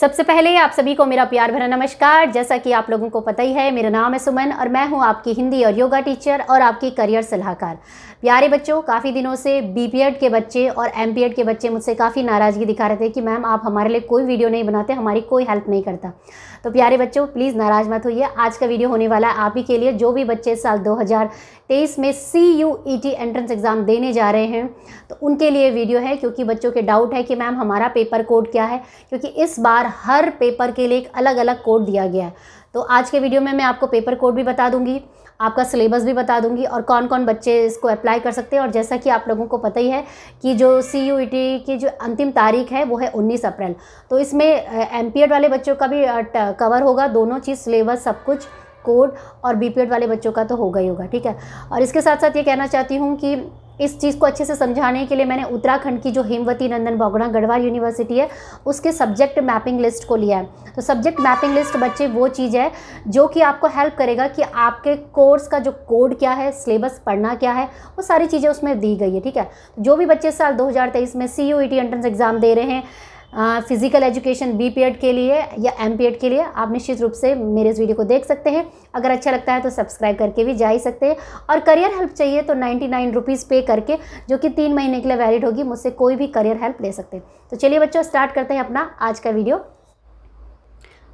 सबसे पहले आप सभी को मेरा प्यार भरा नमस्कार जैसा कि आप लोगों को पता ही है मेरा नाम है सुमन और मैं हूं आपकी हिंदी और योगा टीचर और आपकी करियर सलाहकार प्यारे बच्चों काफ़ी दिनों से बी के बच्चे और एम के बच्चे मुझसे काफ़ी नाराज़गी दिखा रहे थे कि मैम आप हमारे लिए कोई वीडियो नहीं बनाते हमारी कोई हेल्प नहीं करता तो प्यारे बच्चों प्लीज़ नाराज़ मत होइए आज का वीडियो होने वाला है आप ही के लिए जो भी बच्चे साल 2023 में C U E T entrance exam देने जा रहे हैं तो उनके लिए वीडियो है क्योंकि बच्चों के डाउट है कि मैम हमारा पेपर कोड क्या है क्योंकि इस बार हर पेपर के लिए एक अलग अलग कोड दिया गया है तो आज के वीडियो में मैं आपको पेपर कोड भी बता दूंगी आपका सिलेबस भी बता दूंगी और कौन कौन बच्चे इसको अप्लाई कर सकते हैं और जैसा कि आप लोगों को पता ही है कि जो सी यू e की जो अंतिम तारीख है वो है उन्नीस अप्रैल तो इसमें एम पी एड वाले बच्चों का भी कवर होगा दोनों चीज़ सिलेबस सब कुछ कोड और बी वाले बच्चों का तो होगा ही होगा ठीक है और इसके साथ साथ ये कहना चाहती हूँ कि इस चीज़ को अच्छे से समझाने के लिए मैंने उत्तराखंड की जो हेमवती नंदन बोगड़ा गढ़वाल यूनिवर्सिटी है उसके सब्जेक्ट मैपिंग लिस्ट को लिया है तो सब्जेक्ट मैपिंग लिस्ट बच्चे वो चीज़ है जो कि आपको हेल्प करेगा कि आपके कोर्स का जो कोड क्या है सिलेबस पढ़ना क्या है वो सारी चीज़ें उसमें दी गई है ठीक है तो जो भी बच्चे साल दो में सी यू एंट्रेंस एग्ज़ाम दे रहे हैं फिजिकल एजुकेशन बी पी के लिए या एम पी के लिए आप निश्चित रूप से मेरे इस वीडियो को देख सकते हैं अगर अच्छा लगता है तो सब्सक्राइब करके भी जा ही सकते हैं और करियर हेल्प चाहिए तो नाइन्टी नाइन रुपीज़ पे करके जो कि तीन महीने के लिए वैलिड होगी मुझसे कोई भी करियर हेल्प ले सकते हैं तो चलिए बच्चों स्टार्ट करते हैं अपना आज का वीडियो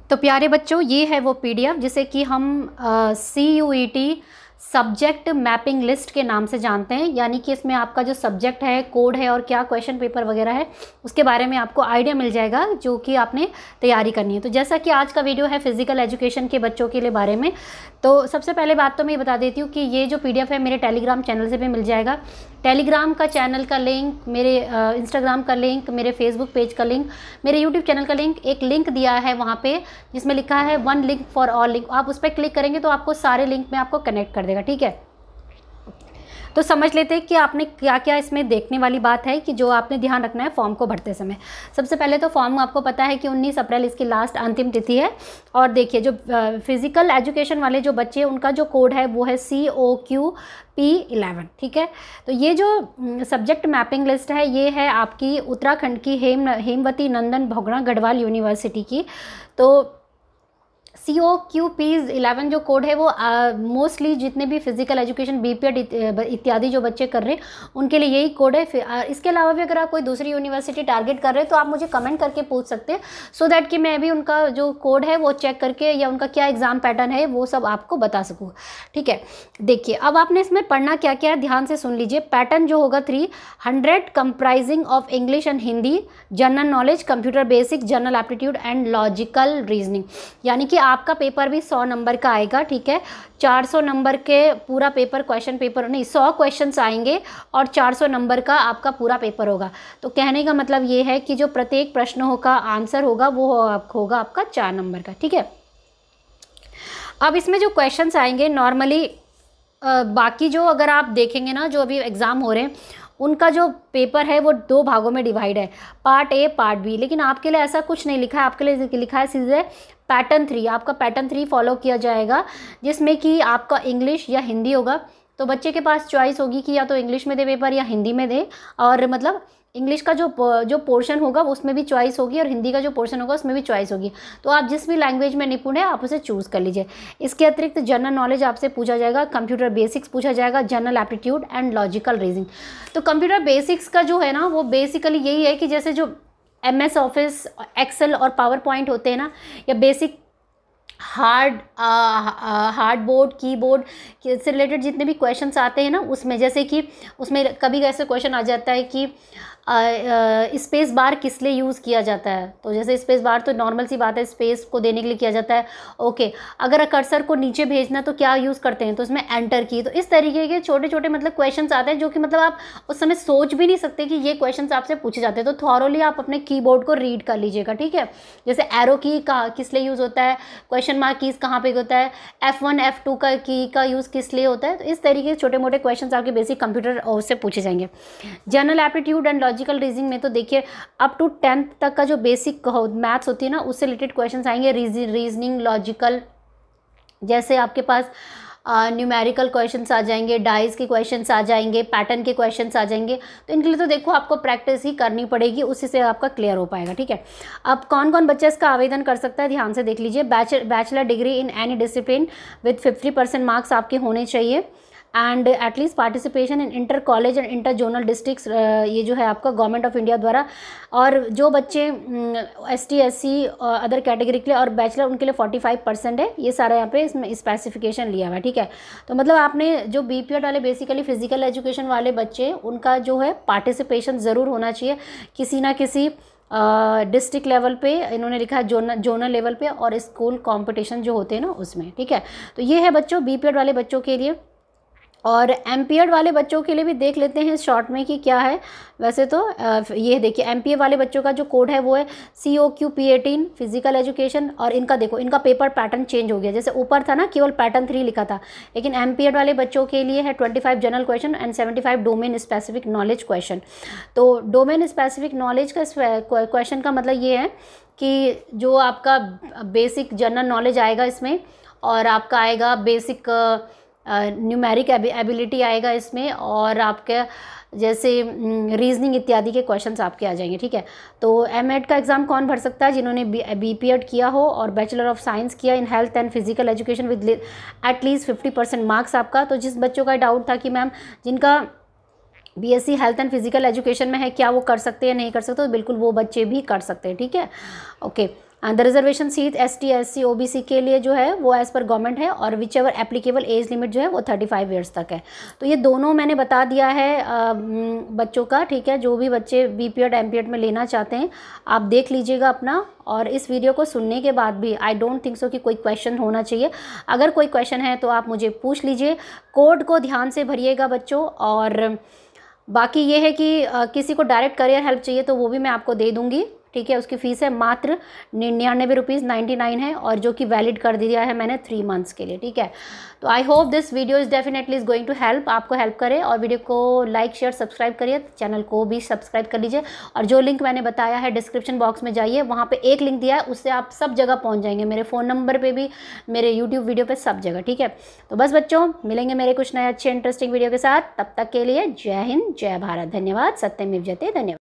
तो प्यारे बच्चों ये है वो पी जिसे कि हम C U E T subject mapping list के नाम से जानते हैं यानी कि इसमें आपका जो सब्जेक्ट है कोड है और क्या क्वेश्चन पेपर वगैरह है उसके बारे में आपको आइडिया मिल जाएगा जो कि आपने तैयारी करनी है तो जैसा कि आज का वीडियो है फिजिकल एजुकेशन के बच्चों के लिए बारे में तो सबसे पहले बात तो मैं ये बता देती हूँ कि ये जो पी है मेरे टेलीग्राम चैनल से भी मिल जाएगा टेलीग्राम का चैनल का लिंक मेरे इंस्टाग्राम का लिंक मेरे फेसबुक पेज का लिंक मेरे यूट्यूब चैनल का लिंक एक लिंक दिया है वहाँ पर जिसमें लिखा है one link for all link आप उस पर क्लिक करेंगे तो आपको सारे लिंक में आपको कनेक्ट कर कर देगा ठीक है तो समझ लेते हैं कि आपने क्या क्या इसमें देखने वाली बात है कि जो आपने ध्यान रखना है फॉर्म को भरते समय सबसे पहले तो फॉर्म आपको पता है कि 19 अप्रैल इसकी लास्ट अंतिम तिथि है और देखिए जो फिज़िकल एजुकेशन वाले जो बच्चे हैं उनका जो कोड है वो है C O Q P eleven ठीक है तो ये जो सब्जेक्ट मैपिंग लिस्ट है ये है आपकी उत्तराखंड की हेम हेमवती नंदन भोगड़ा गढ़वाल यूनिवर्सिटी की तो C O Q P eleven जो कोड है वो मोस्टली uh, जितने भी physical education B P Ed इत्यादि जो बच्चे कर रहे हैं उनके लिए यही कोड है फिर इसके अलावा भी अगर आप कोई दूसरी यूनिवर्सिटी टारगेट कर रहे हैं तो आप मुझे कमेंट करके पूछ सकते हैं सो दैट कि मैं भी उनका जो कोड है वो चेक करके या उनका क्या एग्ज़ाम पैटर्न है वो सब आपको बता सकूँ ठीक है देखिए अब आपने इसमें पढ़ना क्या क्या है ध्यान से सुन लीजिए पैटर्न जो होगा three hundred comprising of English and Hindi general knowledge computer basic general aptitude and logical reasoning यानी कि आप आपका पेपर भी सौ नंबर का आएगा ठीक है चार सौ नंबर के पूरा पेपर क्वेश्चन पेपर नहीं सौ क्वेश्चन आएंगे और चार सौ नंबर का आपका पूरा पेपर होगा तो कहने का मतलब ये है कि जो प्रत्येक प्रश्न का आंसर होगा वो होगा आपका चार नंबर का ठीक है अब इसमें जो क्वेश्चन आएंगे नॉर्मली बाकी जो अगर आप देखेंगे ना जो अभी एग्ज़ाम हो रहे हैं उनका जो पेपर है वो दो भागों में डिवाइड है पार्ट ए पार्ट बी लेकिन आपके लिए ऐसा कुछ नहीं लिखा है आपके लिए लिखा है सीधे पैटर्न थ्री आपका पैटर्न थ्री फॉलो किया जाएगा जिसमें कि आपका इंग्लिश या हिंदी होगा तो बच्चे के पास चॉइस होगी कि या तो इंग्लिश में दे पेपर या हिंदी में दे और मतलब इंग्लिश का जो जो पोर्शन होगा उसमें भी चॉइस होगी और हिंदी का जो पोर्शन होगा उसमें भी चॉइस होगी तो आप जिस भी लैंग्वेज में निपुण है आप उसे चूज़ कर लीजिए इसके अतिरिक्त जनरल नॉलेज आपसे पूछा जाएगा कंप्यूटर बेसिक्स पूछा जाएगा general aptitude and logical reasoning तो कंप्यूटर बेसिक्स का जो है ना वो बेसिकली यही है कि जैसे जो एम एस ऑफिस एक्सेल और पावर पॉइंट होते हैं ना या basic hard hard board keyboard से रिलेटेड जितने भी क्वेश्चंस आते हैं ना उसमें जैसे कि उसमें कभी ऐसे क्वेश्चन आ जाता है कि स्पेस बार किस लिए यूज़ किया जाता है तो जैसे स्पेस बार तो नॉर्मल सी बात है स्पेस को देने के लिए किया जाता है ओके अगर कर्सर को नीचे भेजना तो क्या यूज़ करते हैं तो उसमें एंटर की तो इस तरीके के छोटे छोटे मतलब क्वेश्चन आते हैं जो कि मतलब आप उस समय सोच भी नहीं सकते कि ये क्वेश्चन आपसे पूछे जाते हैं तो थॉरली आप अपने की को रीड कर लीजिएगा ठीक है जैसे एरो की कहाँ किस लिए यूज़ होता है क्वेश्चन मार्क कीज़ कहाँ पर होता है एफ़ वन एफ़ टू का की का यूज़ किस लिए होता है तो इस तरीके के छोटे मोटे क्वेश्चन आपके बेसिक कंप्यूटर और से पूछे जाएंगे general aptitude and logical reasoning में तो देखिए अप टू टेंथ तक का जो बेसिक मैथ्स होती है ना उससे रिलेटेड क्वेश्चन आएंगे रीजनिंग लॉजिकल जैसे आपके पास न्यूमेरिकल uh, क्वेश्चंस आ जाएंगे डाइज के क्वेश्चंस आ जाएंगे पैटर्न के क्वेश्चंस आ जाएंगे तो इनके लिए तो देखो आपको प्रैक्टिस ही करनी पड़ेगी उसी से आपका क्लियर हो पाएगा ठीक है अब कौन कौन बच्चा इसका आवेदन कर सकता है ध्यान से देख लीजिए bachelor degree in any discipline with fifty percent marks आपके होने चाहिए and at least participation in inter college and inter zonal districts ये जो है आपका गवर्नमेंट ऑफ इंडिया द्वारा और जो बच्चे S T S C other category के लिए और बैचलर उनके लिए फोर्टी फाइव परसेंट है ये सारा यहाँ पे इसमें स्पेसिफिकेशन लिया हुआ है ठीक है तो मतलब आपने जो बी पी एड वाले बेसिकली फिजिकल एजुकेशन वाले बच्चे उनका जो है पार्टिसिपेशन ज़रूर होना चाहिए किसी ना किसी डिस्ट्रिक्ट uh, लेवल पे इन्होंने लिखा है जोनल जोनल लेवल पे और स्कूल कंपटीशन जो होते हैं ना उसमें ठीक है तो ये है बच्चों बी वाले बच्चों के लिए और एम्पियर वाले बच्चों के लिए भी देख लेते हैं शॉर्ट में कि क्या है वैसे तो ये देखिए एम्पियर वाले बच्चों का जो कोड है वो है C O Q P eighteen physical education और इनका देखो इनका पेपर पैटर्न चेंज हो गया जैसे ऊपर था ना केवल पैटर्न थ्री लिखा था लेकिन एम्पियर वाले बच्चों के लिए है twenty five general question and seventy five domain specific knowledge question तो डोमेन स्पेसिफिक नॉलेज का क्वेश्चन का मतलब ये है कि जो आपका बेसिक जनरल नॉलेज आएगा इसमें और आपका आएगा बेसिक uh, न्यूमेरिक एबिलिटी आएगा इसमें और आपके जैसे रीजनिंग हम्म, इत्यादि के क्वेश्चंस आपके आ जाएंगे ठीक है तो एम एड का एग्ज़ाम कौन भर सकता है जिन्होंने बी पी एड किया हो और बैचलर ऑफ साइंस किया in health and physical education with at least fifty percent marks आपका तो जिस बच्चों का डाउट था कि मैम जिनका B health and physical education में है क्या वो कर सकते हैं नहीं कर सकते तो बिल्कुल वो बच्चे भी कर सकते हैं ठीक है okay okay. The reservation seat S T S C O B C के लिए जो है वो एज़ पर गवर्नमेंट है और whichever applicable age limit जो है वो थर्टी फाइव ईयर्स तक है तो ये दोनों मैंने बता दिया है uh, बच्चों का ठीक है जो भी बच्चे B P Ed M P Ed में लेना चाहते हैं आप देख लीजिएगा अपना और इस वीडियो को सुनने के बाद भी आई डोंट थिंक सो कि कोई क्वेश्चन होना चाहिए अगर कोई क्वेश्चन है तो आप मुझे पूछ लीजिए कोड को ध्यान से भरिएगा बच्चों और बाकी ये है कि uh, किसी को डायरेक्ट करियर हेल्प चाहिए तो वो भी मैं आपको दे दूँगी ठीक है उसकी फ़ीस है मात्र निन्यानवे रुपीज़ नाइन्टी नाइन है और जो कि वैलिड कर दिया है मैंने थ्री मंथ्स के लिए ठीक है तो I hope this video is definitely is going to help आपको हेल्प करे और वीडियो को लाइक शेयर सब्सक्राइब करिए चैनल को भी सब्सक्राइब कर लीजिए और जो लिंक मैंने बताया है डिस्क्रिप्शन बॉक्स में जाइए वहाँ पर एक लिंक दिया है उससे आप सब जगह पहुँच जाएंगे मेरे फ़ोन नंबर पर भी मेरे यूट्यूब वीडियो पर सब जगह ठीक है तो बस बच्चों मिलेंगे मेरे कुछ नए अच्छे इंटरेस्टिंग वीडियो के साथ तब तक के लिए जय हिंद जय भारत धन्यवाद सत्यमेव जते धन्यवाद